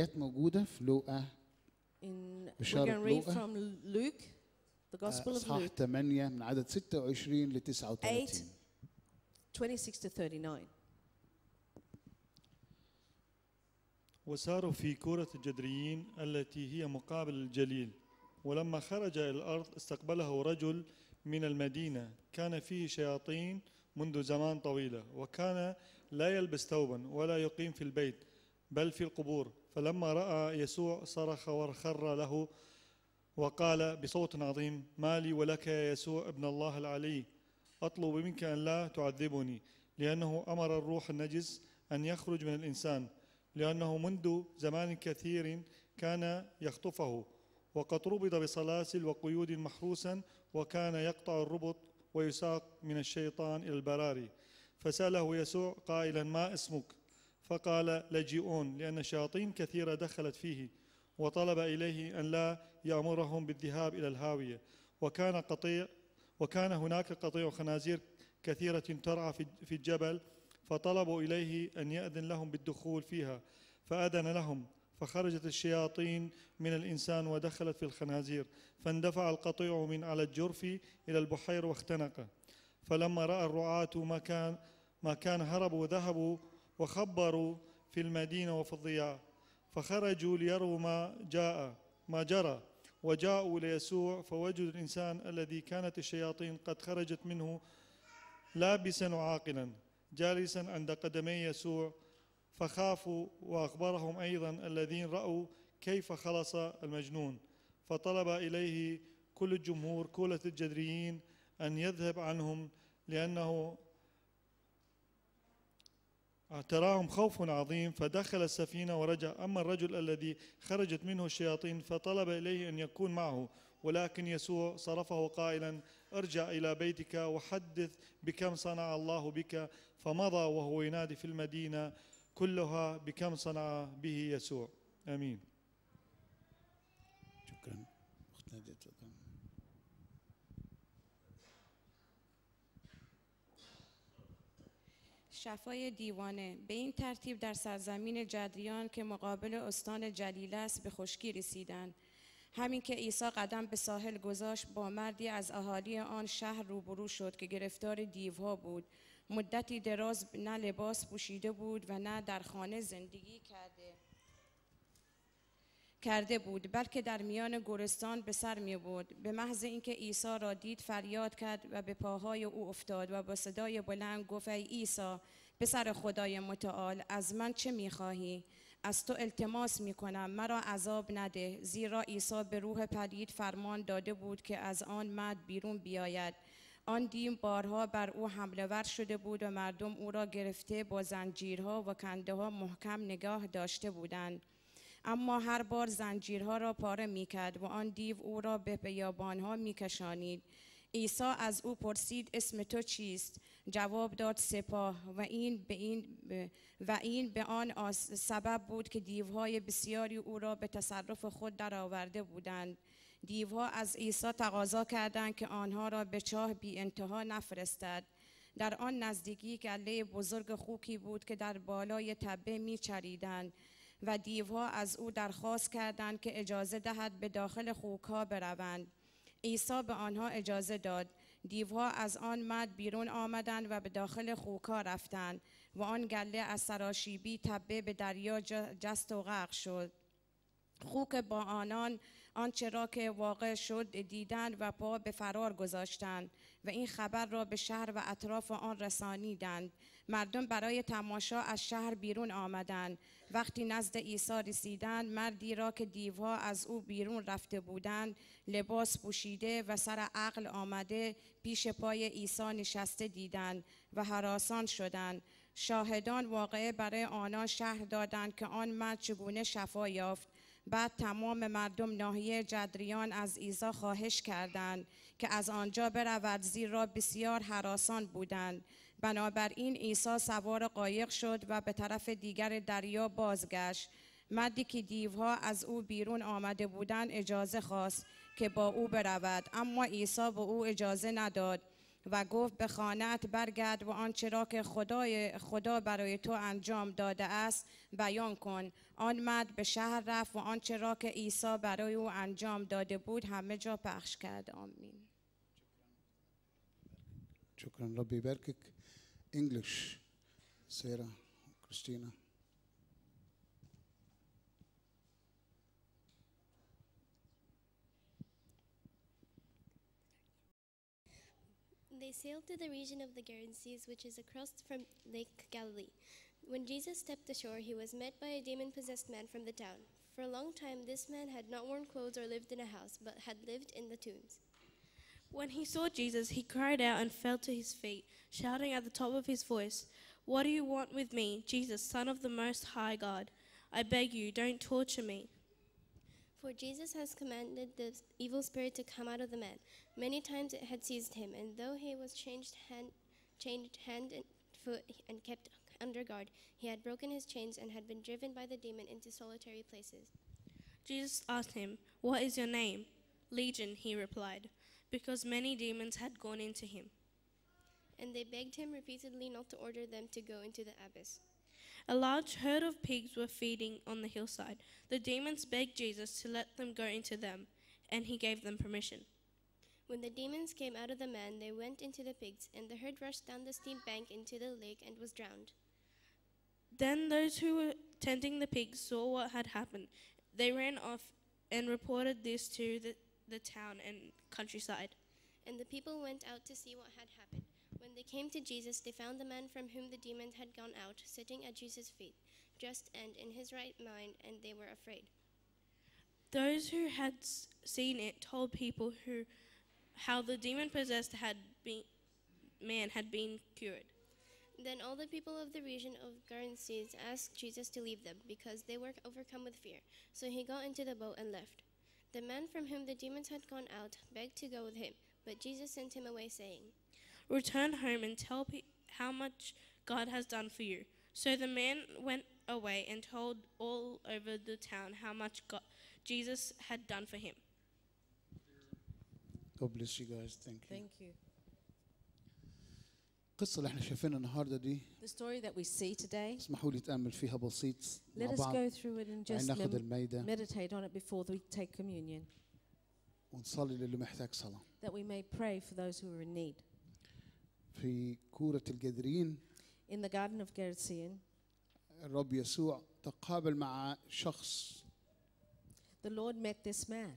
الآيات موجودة في لوقا In, we can read from Luke, the Gospel of آه، Luke. 8 من عدد 26 ل 39. 8, 26 to 39. وساروا في كورة الجدريين التي هي مقابل الجليل ولما خرج إلى الأرض استقبله رجل من المدينة كان فيه شياطين منذ زمان طويلة وكان لا يلبس ثوبا ولا يقيم في البيت بل في القبور فلما رأى يسوع صرخ وخر له وقال بصوت عظيم ما لي ولك يا يسوع ابن الله العلي أطلب منك أن لا تعذبني لأنه أمر الروح النجس أن يخرج من الإنسان لأنه منذ زمان كثير كان يخطفه وقد ربط بسلاسل وقيود محروسا وكان يقطع الربط ويساق من الشيطان إلى البراري فسأله يسوع قائلا ما اسمك فقال لجيئون لأن شياطين كثيرة دخلت فيه وطلب إليه أن لا يأمرهم بالذهاب إلى الهاوية وكان قطيع وكان هناك قطيع خنازير كثيرة ترعى في الجبل فطلبوا إليه أن يأذن لهم بالدخول فيها فأذن لهم فخرجت الشياطين من الإنسان ودخلت في الخنازير فاندفع القطيع من على الجرف إلى البحير واختنق فلما رأى الرعاة ما كان ما كان هربوا وذهبوا وخبروا في المدينة وفي الضياع فخرجوا ليروا ما جاء ما جرى وجاءوا ليسوع فوجدوا الإنسان الذي كانت الشياطين قد خرجت منه لابسا وعاقلا جالسا عند قدمي يسوع فخافوا وأخبرهم أيضا الذين رأوا كيف خلص المجنون فطلب إليه كل الجمهور كولة الجدريين أن يذهب عنهم لأنه تراهم خوف عظيم فدخل السفينة ورجع أما الرجل الذي خرجت منه الشياطين فطلب إليه أن يكون معه ولكن يسوع صرفه قائلا ارجع إلى بيتك وحدث بكم صنع الله بك فمضى وهو ينادي في المدينة كلها بكم صنع به يسوع آمين شكرا شفای دیوانه به این ترتیب در سرزمین جدریان که مقابل استان جلیل است به خشکی رسیدند همین که عیسی قدم به ساحل گذاشت با مردی از اهالی آن شهر روبرو شد که گرفتار دیوها بود مدتی دراز نه لباس پوشیده بود و نه در خانه زندگی کرده کرده بود بلکه در میان گورستان به سر می بود به محض اینکه عیسی را دید فریاد کرد و به پاهای او افتاد و با صدای بلند گفت ای عیسی پسر خدای متعال از من چه میخواهی از تو التماس میکنم مرا عذاب نده زیرا عیسی به روح پلید فرمان داده بود که از آن مد بیرون بیاید آن دیم بارها بر او حمله ور شده بود و مردم او را گرفته با زنجیرها و کنده ها محکم نگاه داشته بودند اما هر بار زنجیرها را پاره می کرد و آن دیو او را به بیابانها می کشانید. عیسی از او پرسید اسم تو چیست؟ جواب داد سپاه و این به, این و این به آن سبب بود که دیوهای بسیاری او را به تصرف خود درآورده بودند. دیوها از عیسی تقاضا کردند که آنها را به چاه بی انتها نفرستد. در آن نزدیکی گله بزرگ خوکی بود که در بالای تبه چریدند، و دیوها از او درخواست کردند که اجازه دهد به داخل خوکها بروند عیسی به آنها اجازه داد دیوها از آن مد بیرون آمدند و به داخل خوکا رفتند و آن گله از سراشیبی تبه به دریا جست و غرق شد خوک با آنان آنچه را که واقع شد دیدند و پا به فرار گذاشتند و این خبر را به شهر و اطراف آن رسانیدند مردم برای تماشا از شهر بیرون آمدند وقتی نزد عیسی رسیدند مردی را که دیوها از او بیرون رفته بودند لباس پوشیده و سر عقل آمده پیش پای عیسی نشسته دیدند و حراسان شدند شاهدان واقعه برای آنان شهر دادند که آن مرد چگونه شفا یافت بعد تمام مردم ناحیه جدریان از عیسی خواهش کردند که از آنجا برود زیرا بسیار حراسان بودند بنابراین ایسا سوار قایق شد و به طرف دیگر دریا بازگشت مردی که دیوها از او بیرون آمده بودند اجازه خواست که با او برود اما عیسی به او اجازه نداد و گفت به خانت برگرد و آنچه را که خدای خدا برای تو انجام داده است بیان کن آن مرد به شهر رفت و آنچه را که عیسی برای او انجام داده بود همه جا پخش کرد آمین شکرا ربی برکک انگلیش سیرا کرستینا They sailed to the region of the Gerasenes, which is across from Lake Galilee. When Jesus stepped ashore, he was met by a demon possessed man from the town. For a long time, this man had not worn clothes or lived in a house, but had lived in the tombs. When he saw Jesus, he cried out and fell to his feet, shouting at the top of his voice, What do you want with me, Jesus, Son of the Most High God? I beg you, don't torture me. For Jesus has commanded the evil spirit to come out of the man. Many times it had seized him, and though he was changed hand, changed hand and foot and kept under guard. He had broken his chains and had been driven by the demon into solitary places. Jesus asked him, What is your name? Legion, he replied, because many demons had gone into him. And they begged him repeatedly not to order them to go into the abyss. A large herd of pigs were feeding on the hillside. The demons begged Jesus to let them go into them, and he gave them permission. When the demons came out of the man, they went into the pigs, and the herd rushed down the steep bank into the lake and was drowned. Then those who were tending the pigs saw what had happened. They ran off and reported this to the, the town and countryside. And the people went out to see what had happened. When they came to Jesus, they found the man from whom the demon had gone out, sitting at Jesus' feet, dressed and in his right mind, and they were afraid. Those who had seen it told people who, how the demon possessed had been, man had been cured. Then all the people of the region of Gerasenes asked Jesus to leave them, because they were overcome with fear. So he got into the boat and left. The man from whom the demons had gone out begged to go with him, but Jesus sent him away, saying, Return home and tell pe- how much God has done for you. So the man went away and told all over the town how much God, Jesus had done for him. God bless you guys. Thank you. Thank you. القصة اللي احنا شايفينها النهارده دي The story that we see today. اسمحوا لي اتأمل فيها بسيط Let us بعض go through it and just ناخد المائدة meditate on it before we take communion. ونصلي للي محتاج صلاة. That we may pray for those who are in need. في كورة الجدرين In the garden of Gerizim. الرب يسوع تقابل مع شخص The Lord met this man.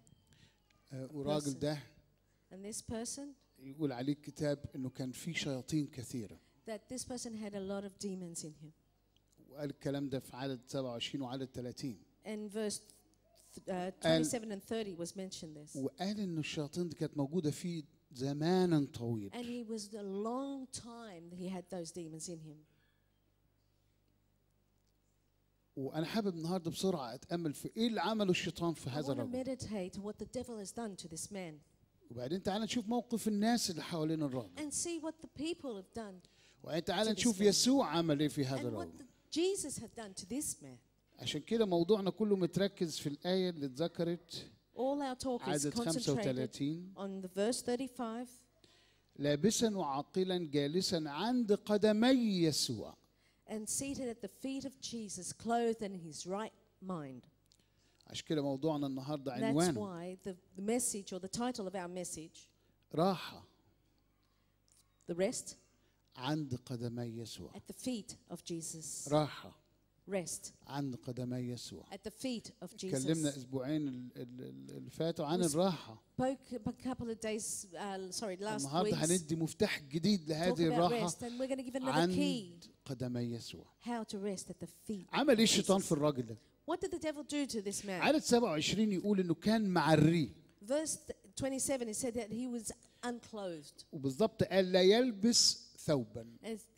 والراجل ده And this person يقول عليه الكتاب انه كان في شياطين كثيره that this person had a lot of demons in him. وقال الكلام ده في عدد 27 وعدد 30. And verse uh, 27 and 30 was mentioned this. وقال إن الشياطين دي كانت موجودة فيه زمانا طويل. And he was a long time that he had those demons in him. وأنا حابب النهارده بسرعة أتأمل في إيه اللي عمله الشيطان في هذا الرجل. I want to meditate what the devil has done to this man. وبعدين تعال نشوف موقف الناس اللي حوالين الرب And see what the people have done. وبعدين تعال نشوف يسوع عمل ايه في هذا الرب and what the Jesus had done to this man. عشان كده موضوعنا كله متركز في الآية اللي اتذكرت All our talk is concentrated on the verse 35. لابسا وعاقلا جالسا عند قدمي يسوع. And seated at the feet of Jesus, clothed in his right mind. عشان كده موضوعنا النهارده عنوان That's why the message or the title of our message راحة The rest عند قدمي يسوع At the feet of Jesus راحة Rest عند قدمي يسوع At the feet of Jesus اتكلمنا اسبوعين اللي فاتوا عن الراحة spoke a couple of days uh, sorry last week النهارده هندي مفتاح جديد لهذه الراحة عند قدمي يسوع How to rest at the feet عمل ايه الشيطان في الراجل ده What did the devil do to this man? عدد 27 يقول انه كان Verse 27 it said that he was unclothed. وبالضبط قال لا يلبس ثوبا.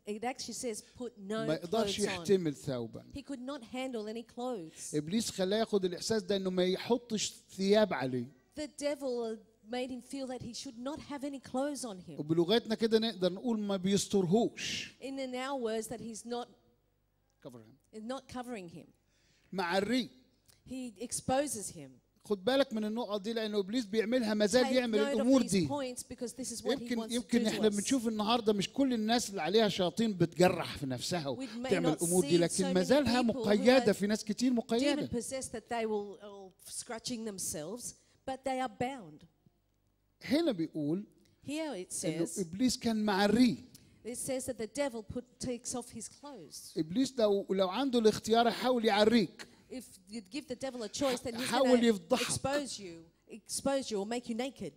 It actually says put no ما يقدرش يحتمل ثوبا. He could not handle any clothes. ابليس خلاه ياخد الاحساس ده انه ما يحطش ثياب عليه. The devil made him feel that he should not have any clothes on him. وبلغتنا كده نقدر نقول ما بيسترهوش. In our words that he's not him. Not covering him. مع الري He exposes him. خد بالك من النقط دي لأن إبليس بيعملها ما زال يعمل الأمور دي يمكن يمكن إحنا بنشوف النهاردة مش كل الناس اللي عليها شياطين بتجرح في نفسها وتعمل الأمور دي لكن ما زالها مقيدة في ناس كتير مقيدة هنا بيقول إبليس كان مع الري It says that the devil put, takes off his clothes. If you give the devil a choice, then he's going to expose you, expose you, or make you naked.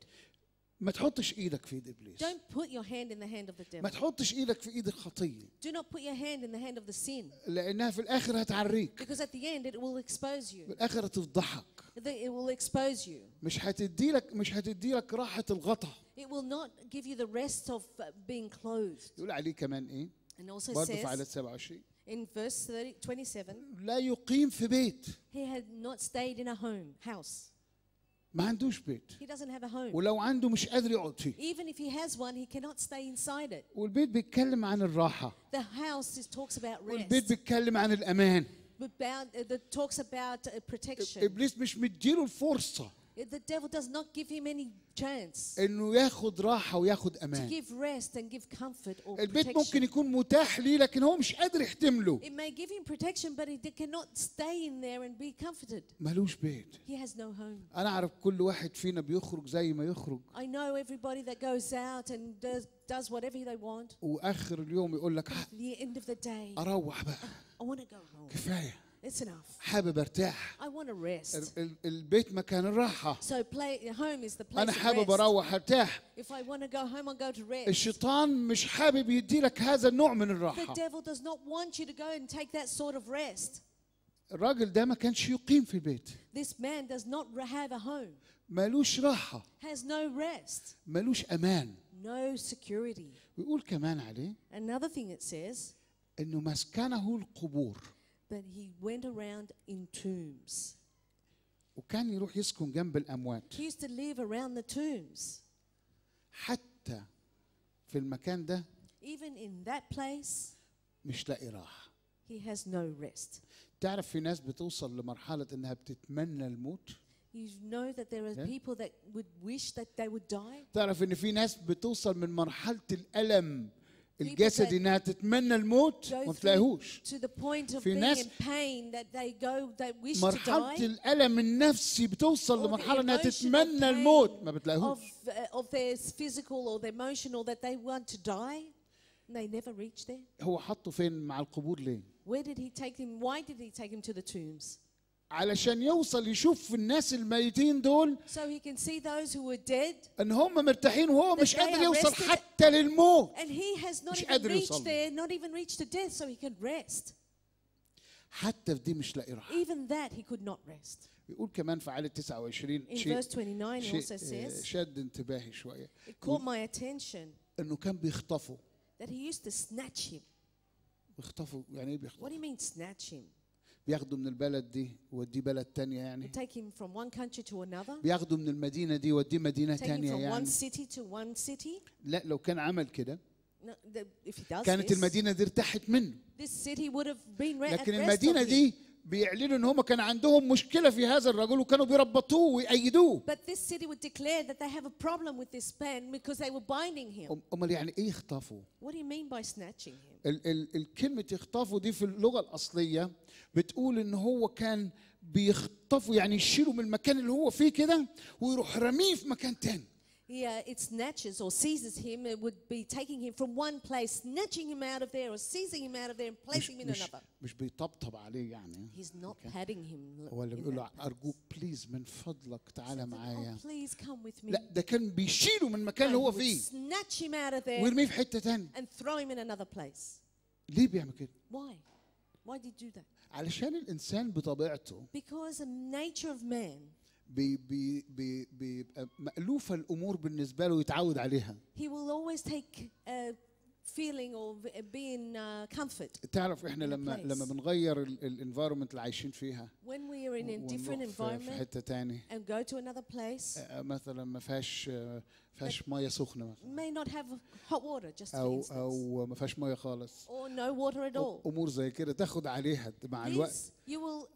ما تحطش ايدك في ايد ابليس Don't put your hand in the hand of the devil. ما تحطش ايدك في ايد الخطيه Do not put your hand in the hand of the sin. لانها في الاخر هتعريك Because at the end it will expose you. في الاخر هتفضحك It will expose you. مش هتدي لك مش هتدي لك راحه الغطا It will not give you the rest of being clothed. يقول عليه كمان ايه And also برضه في عدد 27 in verse 30, 27, لا يقيم في بيت he had not stayed in a home, house. ما عندوش بيت He doesn't have a home. ولو عنده مش قادر يقعد فيه Even if he has one, he cannot stay inside it. والبيت بيتكلم عن الراحة The house is, talks about rest. والبيت بيتكلم عن الأمان About, that talks about uh, protection. ابليس مش مديله الفرصة The devil does not give him any chance. انه ياخد راحه وياخد امان. To give rest and give comfort or البيت protection. ممكن يكون متاح ليه لكن هو مش قادر يحتمله. It may give him protection but he cannot stay in there and be comforted. مالوش بيت. He has no home. انا اعرف كل واحد فينا بيخرج زي ما يخرج. I know everybody that goes out and does does whatever they want. واخر اليوم يقول لك the end of the day. اروح بقى. I want to go home. كفايه. It's enough. حابب ارتاح. I want to rest. البيت مكان الراحة. So play, home is the place أنا حابب أروح ارتاح. If I want to go home, I'll go to rest. الشيطان مش حابب يدي لك هذا النوع من The devil does not want you to go and take that sort of rest. الراجل ده ما كانش يقيم في البيت. This man does not have a home, مالوش راحة، has no rest, مالوش أمان. no security. ويقول كمان عليه Another thing it says إنه مسكنه القبور. But he went around in tombs. وكان يروح يسكن جنب الأموات. He used to live around the tombs. حتى في المكان ده Even in that place مش لاقي راحة. He has no rest. تعرف في ناس بتوصل لمرحلة إنها بتتمنى الموت. You know that there are people that would wish that they would die. تعرف إن في ناس بتوصل من مرحلة الألم الجسد انها تتمنى الموت وما تلاقيهوش في ناس مرحله الالم النفسي بتوصل لمرحله انها تتمنى الموت ما بتلاقيهوش uh, هو حطه فين مع القبور ليه علشان يوصل يشوف الناس الميتين دول so he can see those who were dead, ان هم مرتاحين وهو مش قادر يوصل حتى للموت and he has not مش قادر يوصل there, not even reached to death so he can rest. حتى في دي مش لاقي راحه even that he could not rest. بيقول كمان في عدد 29 شيء, شيء شد انتباهي شويه it caught my attention انه كان بيخطفه that he used to snatch him بيخطفه يعني ايه بيخطفه what do you mean snatch him بياخده من البلد دي ودي بلد تانية يعني take him from one country to another بياخده من المدينة دي ودي مدينة تانية يعني one city to one city لا لو كان عمل كده كانت المدينة دي ارتاحت منه this city would have been لكن المدينة دي بيعلنوا ان هم كان عندهم مشكله في هذا الرجل وكانوا بيربطوه ويأيدوه. But this city would declare that they have a problem with this man because they were binding him. امال يعني ايه اخطفوا؟ What do you mean by snatching him? ال ال الكلمه اخطفوا دي في اللغه الاصليه بتقول ان هو كان بيخطفوا يعني يشيلوا من المكان اللي هو فيه كده ويروح رميه في مكان تاني. he, uh, it snatches or seizes him, it would be taking him from one place, snatching him out of there or seizing him out of there and placing مش, him in مش, another. مش بيطبطب عليه يعني. He's not okay. patting him. هو اللي بيقول له أرجوك بليز من فضلك تعالى معايا. Oh, please come with me. لا ده كان بيشيله من المكان اللي هو فيه. Snatch him out of there. ويرميه في حتة تانية. And throw him in another place. ليه بيعمل كده؟ Why? Why did you do that? علشان الإنسان بطبيعته. Because the nature of man. بي بي بي مألوفة الأمور بالنسبة له ويتعود عليها. He will always take uh, feeling or being uh, comfort. تعرف احنا لما لما بنغير الانفايرمنت اللي عايشين فيها when we are in a different environment في حته تاني and go to another place مثلا ما فيهاش ما فيهاش ميه سخنه مثلا may not have hot water just او او ما فيهاش ميه خالص or no water at all امور زي كده تاخد عليها مع الوقت you will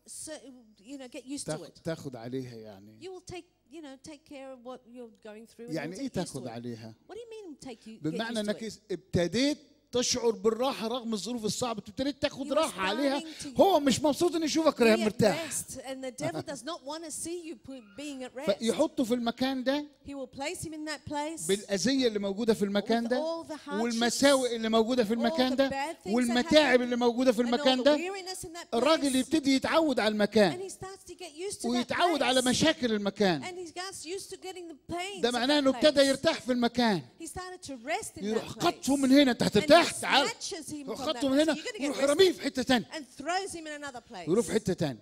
you know get used to it تاخد عليها يعني you will take you know take care of what you're going through. يعني إيه تاخذ عليها؟ What do you mean take you? بمعنى إنك ابتديت تشعر بالراحه رغم الظروف الصعبه تبتدي تاخد راحه عليها هو مش مبسوط ان يشوفك مرتاح فيحطه في المكان ده بالاذيه اللي موجوده في المكان ده والمساوئ اللي موجوده في المكان ده والمتاعب اللي موجوده في المكان ده الراجل يبتدي يتعود على المكان ويتعود على مشاكل المكان ده معناه انه ابتدى يرتاح في المكان يروح قطفه من هنا انت هترتاح راح تعال من هنا ويروح رميه في حته ثانيه يروح في حته ثانيه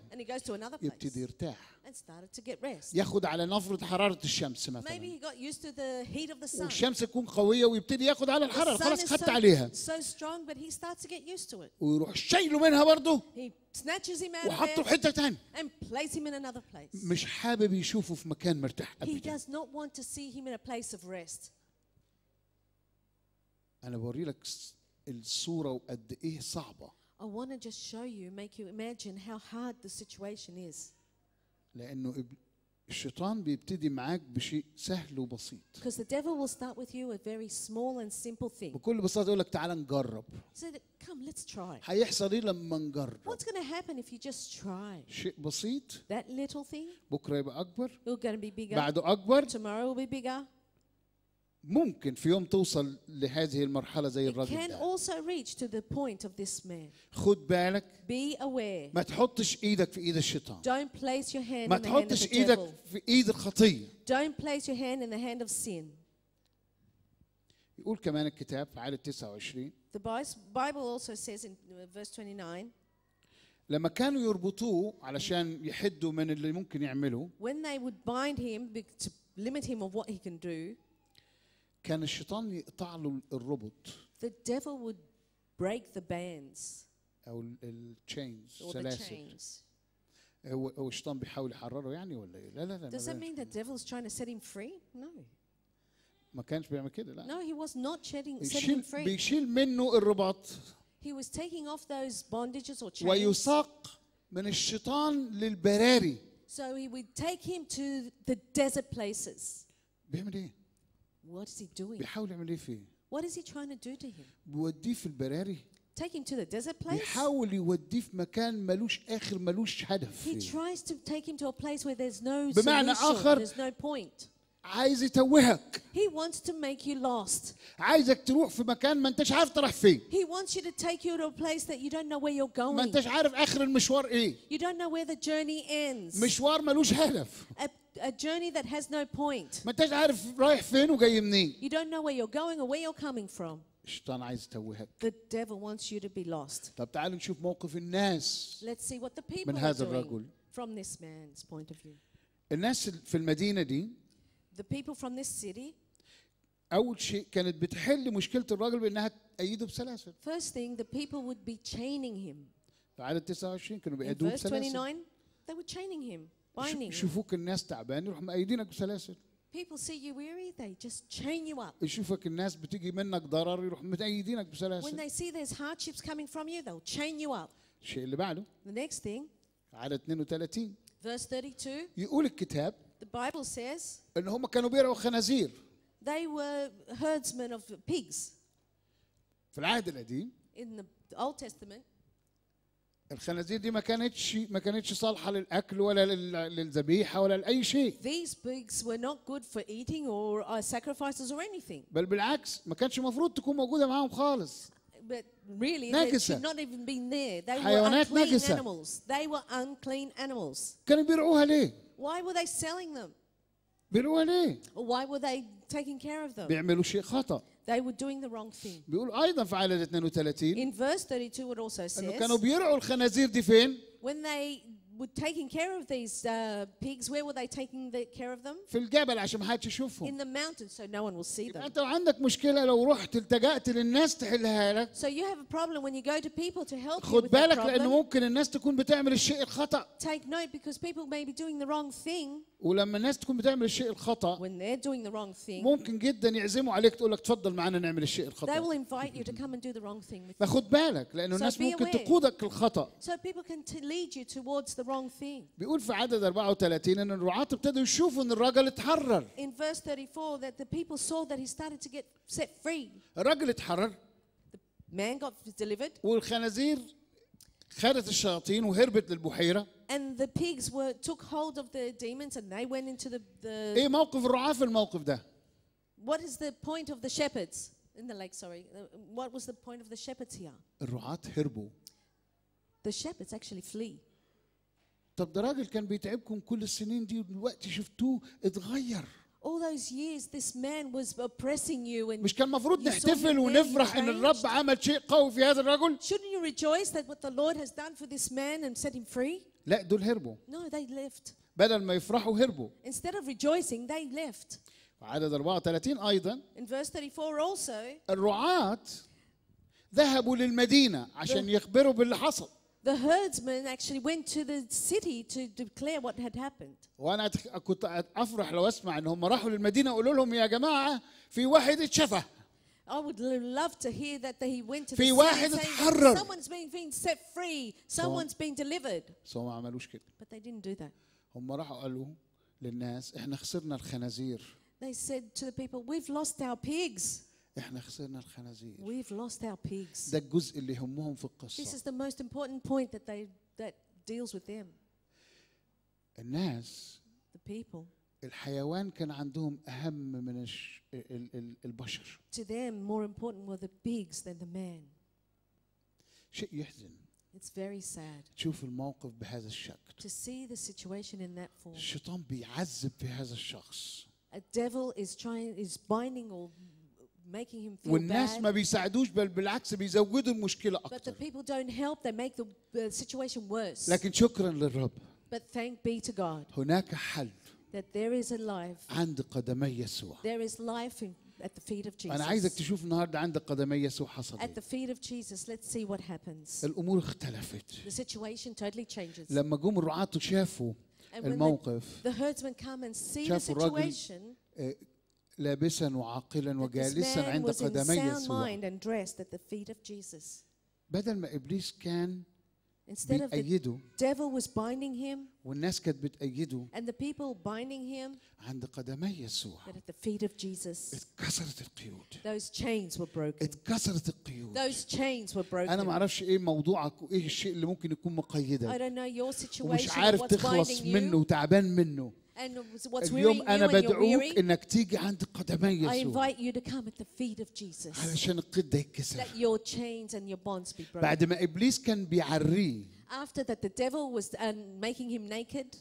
يبتدي يرتاح ياخد على نفرة حرارة الشمس مثلا والشمس تكون قوية ويبتدي ياخد على الحرارة خلاص خدت عليها ويروح شايله منها برضه وحطه في حتة تانية مش حابب يشوفه في مكان مرتاح أبدا أنا بوري لك الصورة وقد إيه صعبة. I want to just show you, make you imagine how hard the situation is. لأنه الشيطان بيبتدي معاك بشيء سهل وبسيط. Because the devil will start with you a very small and simple thing. بكل بساطة يقول لك تعال نجرب. So come let's try. هيحصل ايه لما نجرب؟ What's going to happen if you just try? شيء بسيط. That little thing. بكرة يبقى أكبر. You're going to be bigger. بعده أكبر. Tomorrow will be bigger. ممكن في يوم توصل لهذه المرحلة زي الراجل can ده. also reach to the point of this man. خد بالك. Be aware. ما تحطش ايدك في ايد الشيطان. Don't place your hand ما in the hand of the devil. في ايد الخطية. Don't place your hand in the hand of sin. يقول كمان الكتاب في عدد 29. The Bible also says in verse 29. لما كانوا يربطوه علشان يحدوا من اللي ممكن يعمله. When they would bind him to limit him of what he can do. كان الشيطان يقطع له الربط The devil would break the bands او التشينز سلاسل هو هو الشيطان بيحاول يحرره يعني ولا ايه؟ لا لا لا Does that mean the devil's trying to set him free? No. ما كانش بيعمل كده لا. No, he was not setting, setting him free. بيشيل منه الرباط. He was taking off those bondages or chains. ويساق من الشيطان للبراري. So he would take him to the desert places. بيعمل ايه؟ What is he doing? بيحاول يعمل ايه فيه؟ What is he trying to do to him? بيوديه في البراري Take him to the desert place. بيحاول يوديه في مكان ملوش اخر ملوش هدف He tries to take him to a place where there's no بمعنى solution, آخر- there's no point. عايز يتوهك He wants to make you lost. عايزك تروح في مكان ما انتش عارف تروح فين He wants you to take you to a place that you don't know where you're ما going. انتش عارف اخر المشوار ايه You don't know where the journey ends. مشوار ملوش هدف A a journey that has no point. ما انتش عارف رايح فين وجاي منين. You don't know where you're going or where you're coming from. الشيطان عايز The devil wants you to be lost. طب تعالوا نشوف موقف الناس. Let's see what the people من هذا الرجل. From this man's point of view. الناس في المدينة دي. The people from this city. أول شيء كانت بتحل مشكلة بأنها تأيده بسلاسل. First thing the people would be chaining him. في عدد 29 كانوا بسلاسل. In verse 29 they were chaining him. binding you. يشوفوك الناس تعبان يروحوا مأيدينك بسلاسل. People see you weary, they just chain you up. يشوفك الناس بتيجي منك ضرر يروح متأيدينك When they see there's hardships coming from you, they'll chain you up. الشيء اللي بعده The next thing, على 32 verse 32, يقول الكتاب the Bible says ان هم كانوا بيرعوا خنازير they were herdsmen of pigs. في العهد القديم In the Old Testament, الخنازير دي ما كانتش ما كانتش صالحه للاكل ولا للذبيحه ولا لاي شيء. These pigs were not good for eating or sacrifices or anything. بل بالعكس ما كانش المفروض تكون موجوده معاهم خالص. But really they should not even been there. They were unclean نجسة. animals. They were unclean animals. كانوا بيرعوها ليه؟ Why were they selling them? بيرعوها ليه؟ Why were they taking care of them? بيعملوا شيء خطأ. They were doing the wrong thing. بيقول ايضا في 32 In verse 32 it also says انه كانوا بيرعوا الخنازير دي فين؟ When they were taking care of these uh, pigs, where were they taking the care of them? في الجبل عشان ما حدش يشوفهم. In the mountains, so no one will see them. انت عندك لو رحت التجأت للناس تحلها لك. So you have a problem when you go to people to help خد بالك لان ممكن الناس تكون بتعمل الشيء الخطأ. Take note because people may be doing the wrong thing. ولما الناس تكون بتعمل الشيء الخطا thing, ممكن جدا يعزموا عليك تقول لك تفضل معانا نعمل الشيء الخطا فخد بالك لانه so الناس ممكن aware. تقودك الخطا so بيقول في عدد 34 ان الرعاة ابتدوا يشوفوا ان الراجل اتحرر الراجل اتحرر والخنازير خدت الشياطين وهربت للبحيره And the pigs were, took hold of the demons and they went into the, the موقف ده؟ What is the point of the shepherds in the lake? Sorry, uh, what was the point of the shepherds here? هربوا. The shepherds actually flee. طب ده راجل كان بيتعبكم كل السنين دي ودلوقتي شفتوه اتغير. All those years this man was oppressing you and مش كان المفروض نحتفل ونفرح ان الرب عمل شيء قوي في هذا الرجل؟ Shouldn't you rejoice that what the Lord has done for this man and set him free? لا دول هربوا. No, they left. بدل ما يفرحوا هربوا. Instead of rejoicing, they left. وعدد 34 أيضا. In verse 34 also. الرعاة ذهبوا للمدينة عشان يخبروا باللي حصل. The herdsmen actually went to the city to declare what had happened. وانا كنت افرح لو اسمع ان هم راحوا للمدينه وقولوا لهم يا جماعه في واحد اتشفى. I would love to hear that he went to في the واحد اتحرر someone's being, being set free someone's being delivered So هم ما عملوش كده but they didn't do that هم راحوا قالوا للناس احنا خسرنا الخنازير they said to the people we've lost our pigs احنا خسرنا الخنازير we've lost our pigs ده الجزء اللي يهمهم في القصه this is the most important point that they that deals with them الناس the people الحيوان كان عندهم أهم من البشر. To them more important were the pigs than the man. شيء يحزن. It's very sad. تشوف الموقف بهذا الشكل. To see the situation in that form. الشيطان بيعذب في هذا الشخص. A devil is trying is binding or making him feel والناس bad. ما بيساعدوش بل بالعكس بيزودوا المشكلة أكتر. But the people don't help they make the situation worse. لكن شكرا للرب. But thank be to God. هناك حل. that there is a life. عند قدمي يسوع. There is life in at the feet of Jesus. أنا عايزك تشوف النهارده عند قدمي يسوع حصل At the feet of Jesus, let's see what happens. الأمور اختلفت. The situation totally changes. لما جم الرعاة شافوا الموقف. The herdsmen come and see the situation. لابسا وعاقلا وجالسا عند قدمي يسوع. بدل ما إبليس كان Instead of the devil was binding him and the people binding him عند قدمي يسوع at the feet of Jesus اتكسرت القيود those chains were broken اتكسرت القيود those chains were broken أنا ما أعرفش إيه موضوعك وإيه الشيء اللي ممكن يكون مقيدك I don't know your situation ومش عارف تخلص منه وتعبان منه and what's اليوم you? And you're عند I invite you to come at the feet of Jesus. علشان قيد يتكسر. That your chains and your bonds be broken. After that the devil was um, making him naked.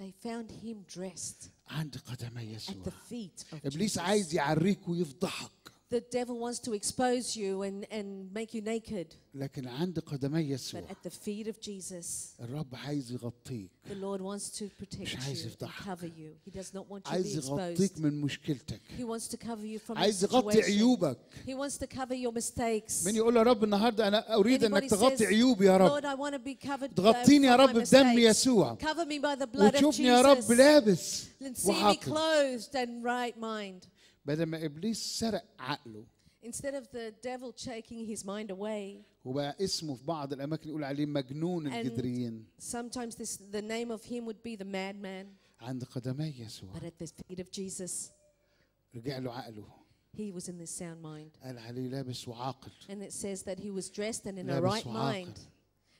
They found him dressed. At the feet of إبليس Jesus. عايز يعريك ويفضحك. The devil wants to expose you and, and make you naked. لكن عند قدمي يسوع But at the feet of Jesus, الرب عايز يغطيك the Lord wants to protect عايز you, يفضحك cover you. He does not want you to be عايز يغطيك exposed. من مشكلتك He wants to cover you from your عايز يغطي situation. عيوبك He wants to cover your mistakes. من يقول يا رب النهارده انا اريد انك تغطي عيوبي يا رب Lord, I want to be covered uh, تغطيني يا my رب بدم mistakes. يسوع Cover me by the blood of وتشوفني يا رب Jesus. لابس And see me clothed and right mind. سرق عقله Instead of the devil taking his mind away, وبقى اسمه في بعض الاماكن يقول عليه مجنون الجدريين sometimes this, the name of him would be the madman, عند قدمي يسوع but at the feet of Jesus, رجع له عقله he was in this sound mind. قال عليه لابس وعاقل And it says that he was dressed and in a right mind.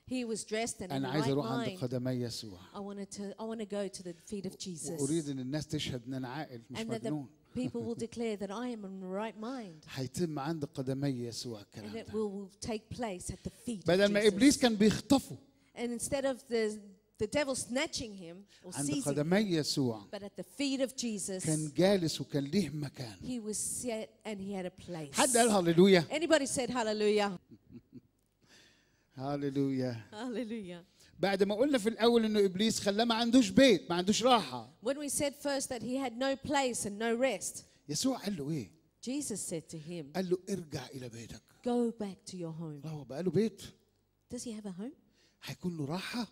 He was dressed and in انا the عايز right اروح عند mind. قدمي يسوع I wanted to, I want to go to the feet of Jesus. واريد ان الناس تشهد ان انا عاقل مش مجنون People will declare that I am in the right mind. هيتم عند قدمي يسوع الكلام and it will take place at the feet بدل ما ابليس كان بيخطفه and instead of the the devil snatching him or عند seizing قدمي يسوع but at the feet of Jesus كان جالس وكان ليه مكان he was set and he had a place حد قال هللويا anybody said hallelujah hallelujah hallelujah بعد ما قلنا في الاول انه ابليس خلاه ما عندوش بيت ما عندوش راحه When we said first that he had no place and no rest, يسوع قال له ايه Jesus said to him, قال له ارجع الى بيتك Go back to your home. هو بقى له بيت Does he have a home? هيكون له راحه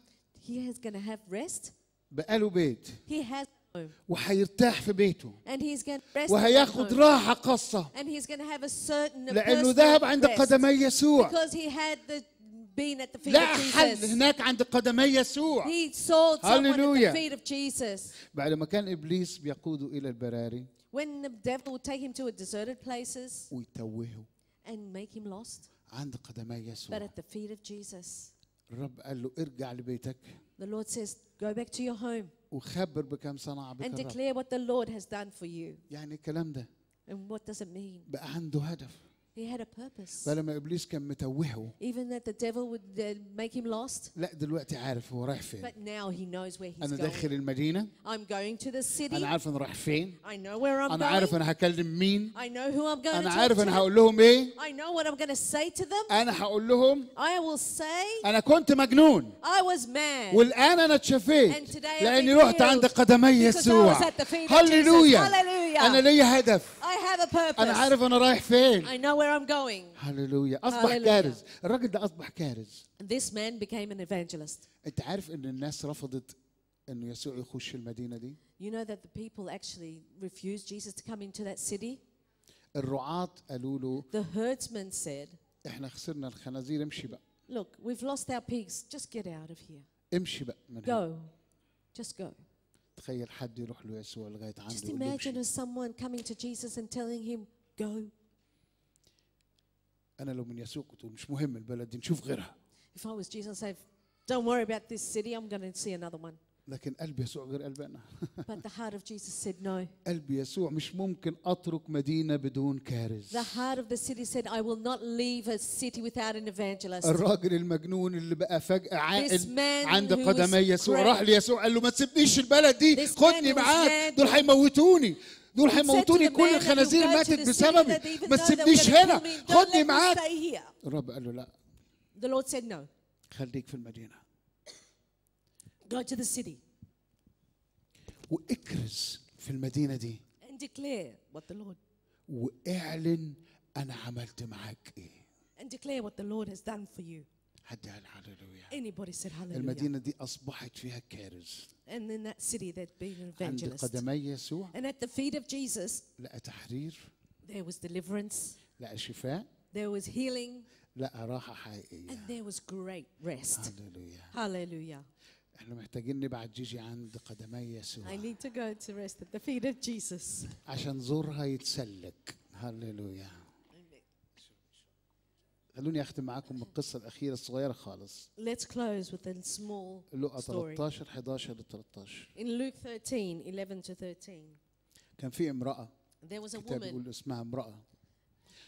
He is going to have rest. بقى له بيت He has home. وهيرتاح في بيته and he's going to rest. in وهياخد راحه خاصه And he's going to have a certain لانه ذهب عند قدمي يسوع Because he had the being at the feet لا of Jesus. حل هناك عند قدمي يسوع. He sold someone at the feet of Jesus. بعد ما كان ابليس بيقوده الى البراري. When the devil would take him to a deserted places. ويتوهه. And make him lost. عند قدمي يسوع. But at the feet of Jesus. الرب قال له ارجع لبيتك. The Lord says go back to your home. وخبر بكم صنع بك And declare what the Lord has done for you. يعني الكلام ده. And what does it mean? بقى عنده هدف. He had a purpose. فلما ابليس كان متوهه Even that the devil would make him lost. لا دلوقتي عارف هو رايح فين But now he knows where he's انا داخل going. المدينه I'm going to the city. انا عارف انا رايح فين I know where I'm انا عارف going. انا هكلم مين I know who I'm going to انا talk عارف انا to. هقول لهم ايه I know what I'm going to say to them. انا هقول لهم I will say انا كنت مجنون I was mad. والان انا And today I've لاني رحت healed. عند قدمي يسوع هللويا Hallelujah. انا ليا هدف I have a purpose. انا عارف انا رايح فين I know where where I'm going. Hallelujah. اصبح كارز الراجل ده اصبح كارز This man became an evangelist. انت عارف ان الناس رفضت يسوع يخش دي You know that the people actually refused Jesus to come into that city? الرعاة قالوا له The herdsmen said, احنا خسرنا الخنازير امشي بقى Look, we've lost our pigs. Just get out of here. امشي بقى من هنا Go. Just go. تخيل حد يروح له يسوع لغايه Just imagine as someone coming to Jesus and telling him, Go انا لو من يسوع كنت مش مهم البلد دي نشوف غيرها If I was Jesus, I'd don't worry about this city, I'm going to see another one. لكن قلب يسوع غير قلبنا. But the heart of Jesus said no. قلب يسوع مش ممكن اترك مدينه بدون كارز. The heart of the city said I will not leave a city without an evangelist. الراجل المجنون اللي بقى فجأة عاقل عند قدمي يسوع راح ليسوع قال له ما تسيبنيش البلد دي خدني معاك دول هيموتوني. دول هيموتوني كل الخنازير ماتت بسببي ما تسيبنيش هنا خدني معاك الرب قال له لا The Lord said no. خليك في المدينة. Go to the city. واكرز في المدينة دي. And declare what the Lord. واعلن أنا عملت معاك إيه. And declare what the Lord has done for you. حد قال هللويا anybody said hallelujah المدينه دي اصبحت فيها كارز and in that city there'd been an evangelist عند قدمي يسوع and at the feet of Jesus لقى تحرير there was deliverance لقى شفاء there was healing لقى راحه حقيقيه and there was great rest هللويا هللويا احنا محتاجين نبعت جيجي عند قدمي يسوع I need to go to rest at the feet of Jesus عشان زورها يتسلك هللويا خلوني اختم معاكم بالقصه الاخيره الصغيره خالص. Let's close with a small story لوقا 13 11 ل 13. In Luke 13 11 to 13. كان في امراه There was a woman. بيقول اسمها امراه.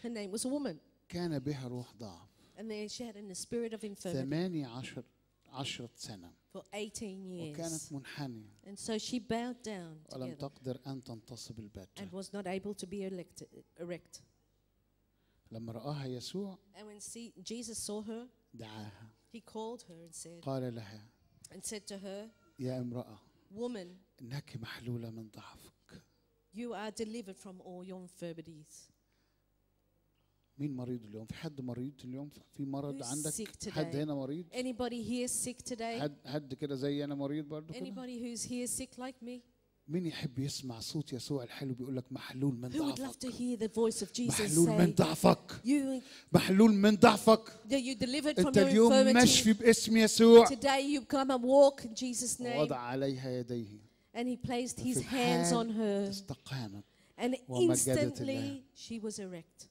Her name was a woman. كان بها روح ضعف. And then she had in the spirit of infirmity. 18 عشرة سنة. For 18 years. وكانت منحنية. And so she bowed down. ولم تقدر أن تنتصب البتة. And was not able to be erected, erect. لما رآها يسوع And when Jesus saw her, دعاها he called her and said, قال لها and said to her, يا امرأة Woman, إنك محلولة من ضعفك you are delivered from all your infirmities. مين مريض اليوم في حد مريض اليوم في مرض Who's sick عندك today? حد هنا مريض Anybody here sick today? حد حد كده زي انا مريض برضه؟ Anybody who's here sick like me? مين يحب يسمع صوت يسوع الحلو بيقول لك محلول من ضعفك محلول من ضعفك محلول من ضعفك انت اليوم مشفي باسم يسوع وضع عليها يديه And he placed his hands on her. استقامت. And instantly she was erect.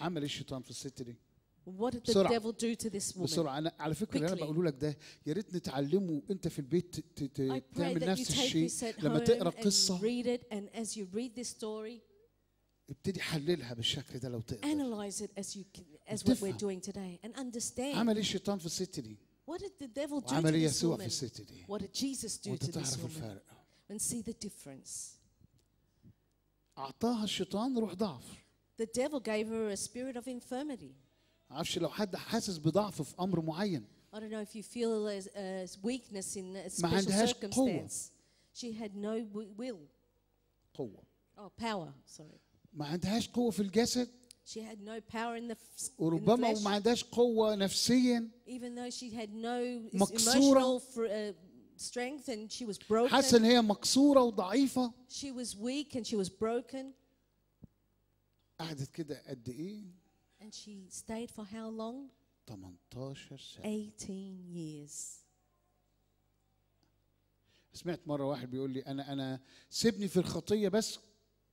عمل إيه الشيطان في الست دي؟ What did the devil do to this woman? بسرعة على فكرة اللي أنا بقوله لك ده يا ريت نتعلمه أنت في البيت تعمل نفس الشيء لما تقرأ قصة ابتدي حللها بالشكل ده لو تقدر. Analyze it as you as what we're doing today and understand. عمل ايه الشيطان في الست دي؟ What did the devil do وعمل ايه يسوع في الست دي؟ What did Jesus do to this woman? And see the difference. أعطاها الشيطان روح ضعف. The devil gave her a spirit of infirmity. عارفش لو حد حاسس بضعف في امر معين I don't know if you feel a, weakness in a special circumstance. She had no will. قوة. Oh, power, sorry. ما عندهاش قوة في الجسد. She had no power in the وربما ما عندهاش قوة نفسيا. Even though she had no مكسورة. emotional strength and she was broken. حاسة إن هي مكسورة وضعيفة. She was weak and she was broken. قعدت كده قد إيه؟ And she stayed for how long? 18 years. سمعت مرة واحد بيقول لي أنا أنا سيبني في الخطية بس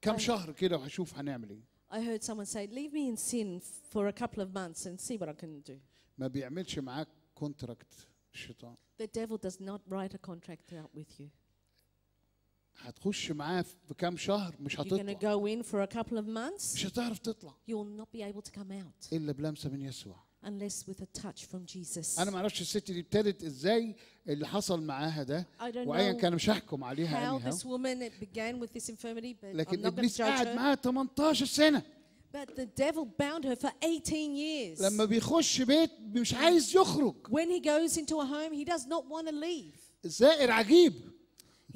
كم شهر كده وهشوف هنعمل إيه. I heard someone say, leave me in sin for a couple of months and see what I can do. ما بيعملش معاك كونتراكت الشيطان. The devil does not write a contract out with you. هتخش معاه في كام شهر مش You're going to هتطلع go in for a couple of months. مش هتعرف تطلع You will not be able to come out الا بلمسه من يسوع unless with a touch from Jesus. انا ما اعرفش الست دي ابتدت ازاي اللي حصل معاها ده I don't وايا know كان مش هحكم عليها how anyhow this woman it began with this infirmity, but I'm لكن not going to ابليس judge قاعد her. معاها 18 سنه But the devil bound her for 18 years. لما بيخش بيت مش عايز يخرج When he goes into a home, he does not want to leave. زائر عجيب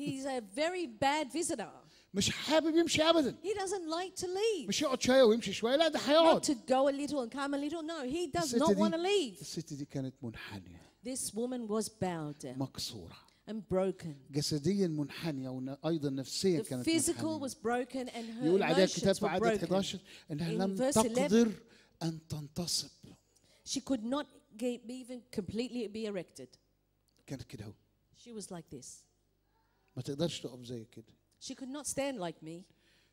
He's a very bad visitor. مش حابب يمشي ابدا He doesn't like to leave. مش يقعد شويه ويمشي شويه لا ده Not to go a little and come a little. No, he does not want to leave. الست دي كانت This woman was bowed down and broken. جسديا وايضا نفسيا The physical was broken and her يقول عليها الكتاب في عدد 11 انها لم تقدر ان تنتصب She could not be even completely be erected. كانت كده She was like this. ما تقدرش تقف زي كده She could not stand like me.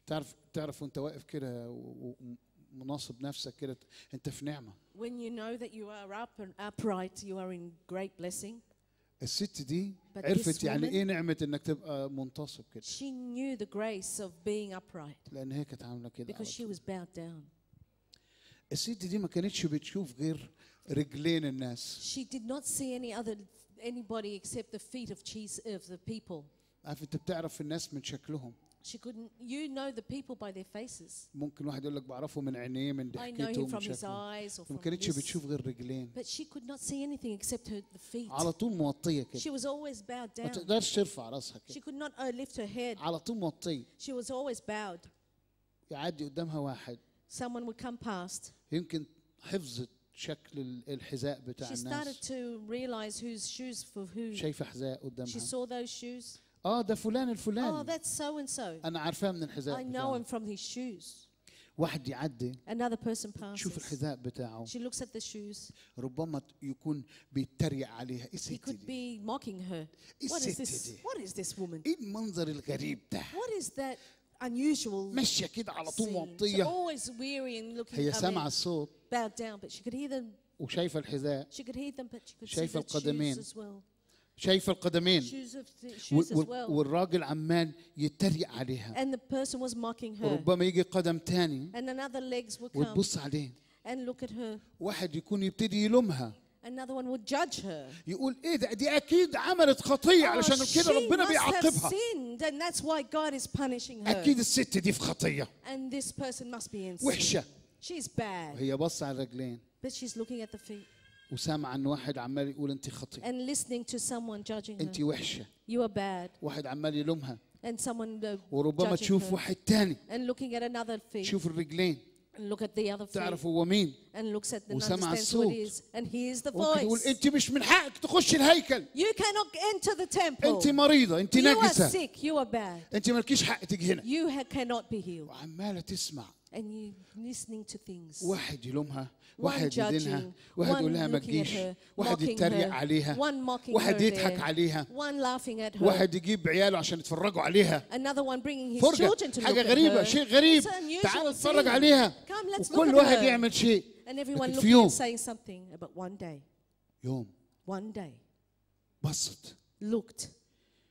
تعرف تعرف وانت واقف كده ومناصب نفسك كده انت في نعمه When you know that you are up and upright, you are in great blessing. الست دي But عرفت يعني ايه نعمه انك تبقى منتصب كده She knew the grace of being upright لان هي كانت عامله كده because she was bowed down. الست دي ما كانتش بتشوف غير رجلين الناس She did not see any other anybody except the feet of Jesus of the people. عارف انت بتعرف الناس من شكلهم She couldn't. You know the people by their faces. I know him from his eyes or from his كانتش But she could not see anything except her the feet. She was always bowed down. She could not lift her head. She was always bowed. Someone would come past. شكل الحذاء بتاع She started to realize whose shoes for who. شايفه حذاء She saw those shoes. اه ده فلان الفلاني. Oh, that's so and so. أنا عارفاه من الحذاء. I know him from his shoes. واحد يعدي Another person passes. تشوف الحذاء بتاعه She looks at the shoes. ربما يكون بيتريق عليها ايه He الست could دي؟ be mocking her. ايه What is الست this? دي؟ What is this woman? ايه المنظر الغريب ده؟ What is that unusual ماشية كده على طول scene? She's موطية always weary and looking هي I mean, سامعة الصوت bowed down, but she could hear them. وشايفة الحذاء She could hear them, but she could see شايفة the shoes القدمين. as well. شايف القدمين والراجل عمال يتريق عليها وربما يجي قدم تاني وتبص عليه واحد يكون يبتدي يلومها Another one would judge her. يقول ايه ده دي اكيد عملت خطيه oh, علشان كده ربنا بيعاقبها. And that's why God is punishing her. اكيد الست دي في خطيه. And this person must be in sin. وحشه. She's bad. وهي بص على الرجلين. But she's looking at the feet. وسامع ان واحد عمال يقول انت خطيئه and listening to someone judging انت وحشه you are bad واحد عمال يلومها and someone وربما تشوف her. واحد تاني and looking at another face تشوف الرجلين and look at the other face تعرف هو مين and looks at the وسمع الصوت is. and he is the voice وتقول انت مش من حقك تخش الهيكل you cannot enter the temple انت مريضه انت نجسه you are sick you are bad انت مالكيش حق تيجي هنا you cannot be healed وعماله تسمع and you listening to things. واحد يلومها واحد يدينها واحد يقول لها ما تجيش واحد يتريق عليها واحد يضحك عليها واحد يجيب عياله عشان يتفرجوا عليها فرجة حاجة غريبة شيء غريب تعال اتفرج عليها وكل واحد يعمل شيء لكن في يوم يوم بصت looked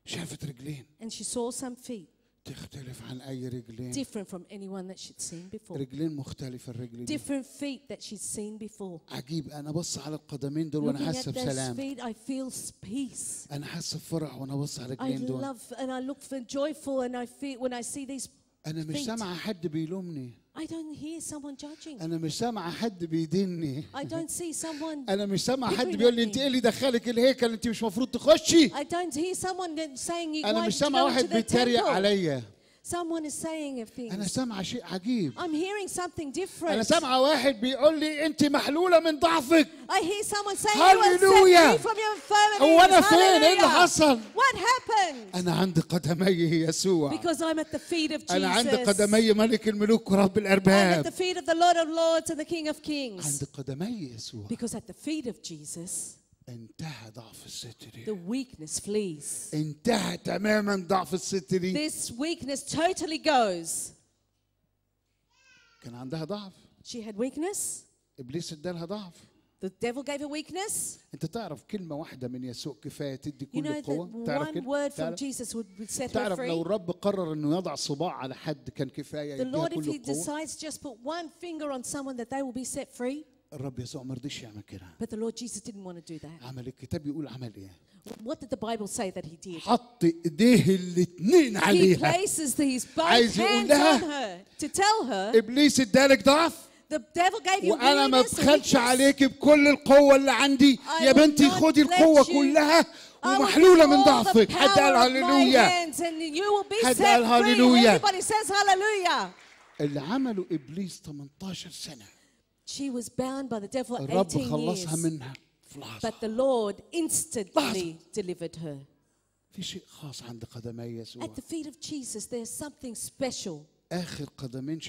شافت رجلين and she saw some feet تختلف عن أي رجلين. Different from anyone that she'd seen before. رجلين مختلفة الرجلين Different feet that she'd seen before. عجيب أنا بص على القدمين دول وأنا حاسة بسلام. Feet, I feel peace. أنا حاسة بفرح وأنا بص على الرجلين دول. I love and I look for joyful and I feel when I see these. أنا مش سامعة حد بيلومني. I don't hear someone judging. أنا مش سامع حد بيدني. I don't see someone. أنا مش سامع حد بيقول لي أنت إيه اللي دخلك الهيكل أنت مش مفروض تخشي. I don't hear someone saying you. أنا مش سامع واحد بيتريق عليا. Someone is saying a thing. أنا سامعة شيء عجيب. I'm hearing something different. أنا سامعة واحد بيقول لي أنت محلولة من ضعفك. I hear someone saying هللويا. you are set free from your infirmity هو أنا فين؟ إيه اللي حصل؟ What happened? أنا عند قدمي يسوع. Because I'm at the feet of Jesus. أنا عند قدمي ملك الملوك ورب الأرباب. I'm at the feet of the Lord of Lords and the King of Kings. عند قدمي يسوع. Because at the feet of Jesus. انتهى ضعف الستري The weakness flees. انتهى تماما ضعف الستري This weakness totally goes. كان عندها ضعف She had weakness. ابليس ادالها ضعف The devil gave her weakness. انت تعرف كلمه واحده من يسوع كفايه تدي You know that one word from تعرف, Jesus would would set her تعرف لو free. الرب قرر انه يضع صباع على حد كان The Lord, if He decides just put one finger on someone that they will be set free, الرب يسوع ما رضيش يعمل كده. But the Lord Jesus didn't want to do that. عمل الكتاب يقول عمل ايه؟ What did the Bible say that he did? حط ايديه الاثنين عليها. He places his both hands on her to tell her. ابليس ادالك ضعف. The devil gave you وانا ما بخلش عليك بكل القوه اللي عندي يا بنتي خدي القوه كلها ومحلوله من ضعفك حد قال هللويا حد قال هللويا اللي عمله ابليس 18 سنه She was bound by the devil for 18 years. منها But the Lord instantly delivered her. في شيء خاص عند قدمي يسوع. At the feet of Jesus there's something special. آخر قدمين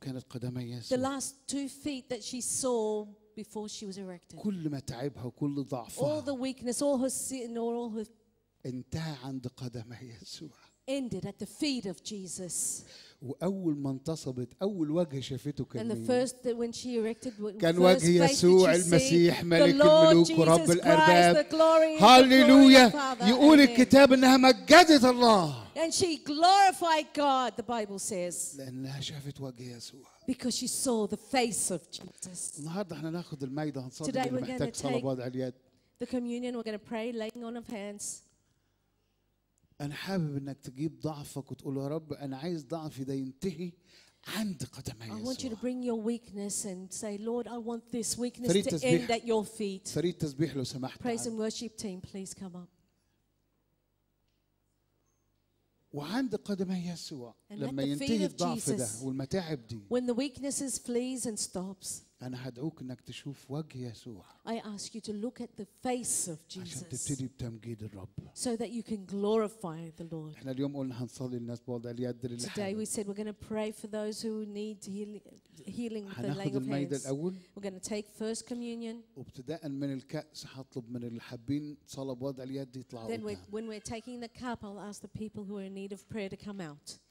كانت قدمي يسوع. The last two feet that she saw before she was erected. كل وكل ضعفها. All the weakness, all her sin, all her انتهى عند قدمي يسوع ended at the feet of Jesus. وأول ما انتصبت أول وجه شافته كان And the first that when she erected كان وجه يسوع المسيح ملك الملوك ورب الأرباب. هللويا يقول الكتاب إنها مجدت الله. And she glorified God, the Bible says. Because she saw the face of Jesus. Today we're going to take the communion, we're going to pray laying on of hands. أنا حابب إنك تجيب ضعفك وتقول يا رب أنا عايز ضعفي ده ينتهي عند قدمي يسوع. I want you to bring your weakness and say Lord I want this weakness to تسبيح. end at your feet. فريد تسبيح لو سمحت. Praise and worship team please come up. وعند قدمي يسوع لما ينتهي الضعف ده والمتاعب دي. When the weaknesses flees and stops. أنا هدعوك إنك تشوف وجه يسوع. I ask you to look at the face of Jesus. عشان تبتدي بتمجيد الرب. So that you can glorify the Lord. إحنا اليوم قلنا هنصلي للناس بوضع اليد للحالة. Today we said we're going to pray for those who need healing, with the laying of الأول. We're going to take first communion. وابتداء من الكأس هطلب من اللي حابين صلاة بوضع اليد يطلعوا. Then when we're taking the cup, I'll ask the people who are in need of prayer to come out.